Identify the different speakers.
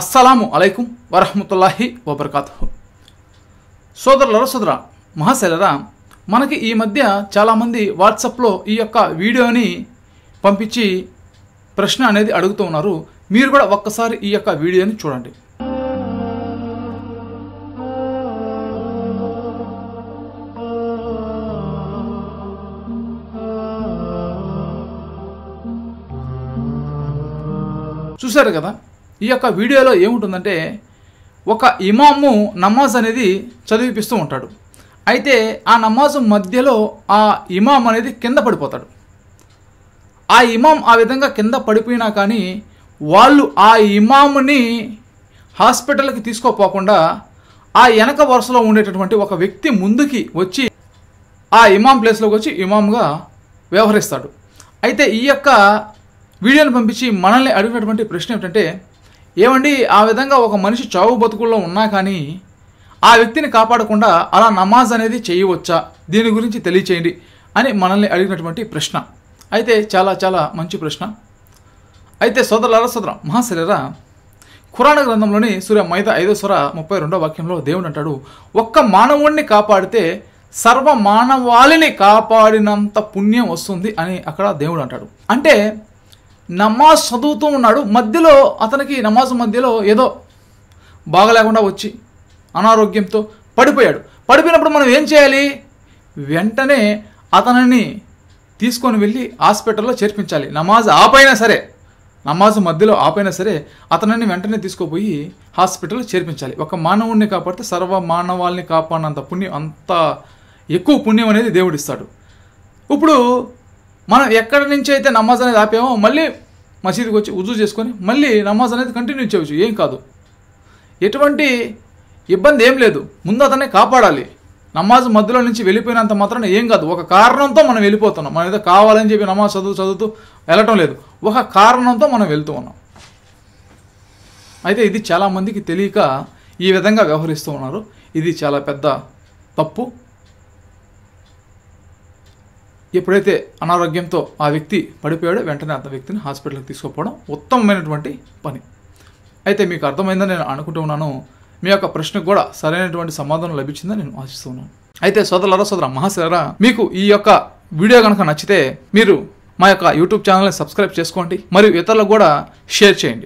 Speaker 1: అస్సలాము అలైకుం వరహమతుల్లాహి వబర్కాత్ సోదరుల సోదర మహాశైలరా మనకి ఈ మధ్య చాలామంది వాట్సాప్లో ఈ యొక్క వీడియోని పంపించి ప్రశ్న అనేది అడుగుతూ ఉన్నారు మీరు కూడా ఒక్కసారి ఈ యొక్క వీడియోని చూడండి చూశారు కదా ఈ యొక్క వీడియోలో ఏముంటుందంటే ఒక ఇమాము నమాజ్ అనేది చదివిపిస్తూ ఉంటాడు అయితే ఆ నమాజ్ మధ్యలో ఆ ఇమాం అనేది కింద పడిపోతాడు ఆ ఇమాం ఆ విధంగా కింద పడిపోయినా కానీ వాళ్ళు ఆ ఇమాముని హాస్పిటల్కి తీసుకోపోకుండా ఆ వెనక వరుసలో ఉండేటటువంటి ఒక వ్యక్తి ముందుకి వచ్చి ఆ ఇమాం ప్లేస్లోకి వచ్చి ఇమాంగా వ్యవహరిస్తాడు అయితే ఈ యొక్క వీడియోని పంపించి మనల్ని అడిగినటువంటి ప్రశ్న ఏమిటంటే ఏమండి ఆ విధంగా ఒక మనిషి చావు బతుకుల్లో ఉన్నా కానీ ఆ వ్యక్తిని కాపాడకుండా అలా నమాజ్ అనేది చేయవచ్చా దీని గురించి తెలియచేయండి అని మనల్ని అడిగినటువంటి ప్రశ్న అయితే చాలా చాలా మంచి ప్రశ్న అయితే సోదరులారా సోదరం మహాశరీరా ఖురాణ గ్రంథంలోని సూర్య మైద ఐదో స్వర ముప్పై రెండో వాక్యంలో దేవుడు అంటాడు ఒక్క మానవుణ్ణి కాపాడితే సర్వ మానవాళిని కాపాడినంత పుణ్యం వస్తుంది అని అక్కడ దేవుడు అంటాడు అంటే నమాజ్ చదువుతూ ఉన్నాడు మధ్యలో అతనికి నమాజ్ మధ్యలో ఏదో బాగలేకుండా వచ్చి అనారోగ్యంతో పడిపోయాడు పడిపోయినప్పుడు మనం ఏం చేయాలి వెంటనే అతనిని తీసుకొని వెళ్ళి హాస్పిటల్లో చేర్పించాలి నమాజ్ ఆపైనా సరే నమాజ్ మధ్యలో ఆపైనా సరే అతనిని వెంటనే తీసుకుపోయి హాస్పిటల్లో చేర్పించాలి ఒక మానవుడిని కాపాడితే సర్వ మానవాల్ని కాపాడినంత పుణ్యం అంత ఎక్కువ పుణ్యం అనేది దేవుడిస్తాడు ఇప్పుడు మనం ఎక్కడి నుంచి అయితే నమాజ్ అనేది ఆపామో మళ్ళీ మసీదుకి వచ్చి ఉజు చేసుకొని మళ్ళీ నమాజ్ అనేది కంటిన్యూ చేయవచ్చు ఏం కాదు ఎటువంటి ఇబ్బంది ఏం లేదు ముందు అతన్ని కాపాడాలి నమాజ్ మధ్యలో నుంచి వెళ్ళిపోయినంత మాత్రం ఏం కాదు ఒక కారణంతో మనం వెళ్ళిపోతున్నాం మనం ఏదో కావాలని చెప్పి నమాజ్ చదువు చదువుతూ వెళ్ళటం లేదు ఒక కారణంతో మనం వెళ్తూ ఉన్నాం అయితే ఇది చాలామందికి తెలియక ఈ విధంగా వ్యవహరిస్తూ ఉన్నారు ఇది చాలా పెద్ద తప్పు ఎప్పుడైతే అనారోగ్యంతో ఆ వ్యక్తి పడిపోయాడో వెంటనే అంత వ్యక్తిని హాస్పిటల్కి తీసుకుపోవడం ఉత్తమమైనటువంటి పని అయితే మీకు అర్థమైందని నేను అనుకుంటున్నాను మీ యొక్క ప్రశ్నకు కూడా సరైనటువంటి సమాధానం లభించిందని నేను ఆశిస్తున్నాను అయితే సోదరుల సోదర మహాశిలరా మీకు ఈ యొక్క వీడియో కనుక నచ్చితే మీరు మా యొక్క యూట్యూబ్ ఛానల్ని సబ్స్క్రైబ్ చేసుకోండి మరియు ఇతరులకు కూడా షేర్ చేయండి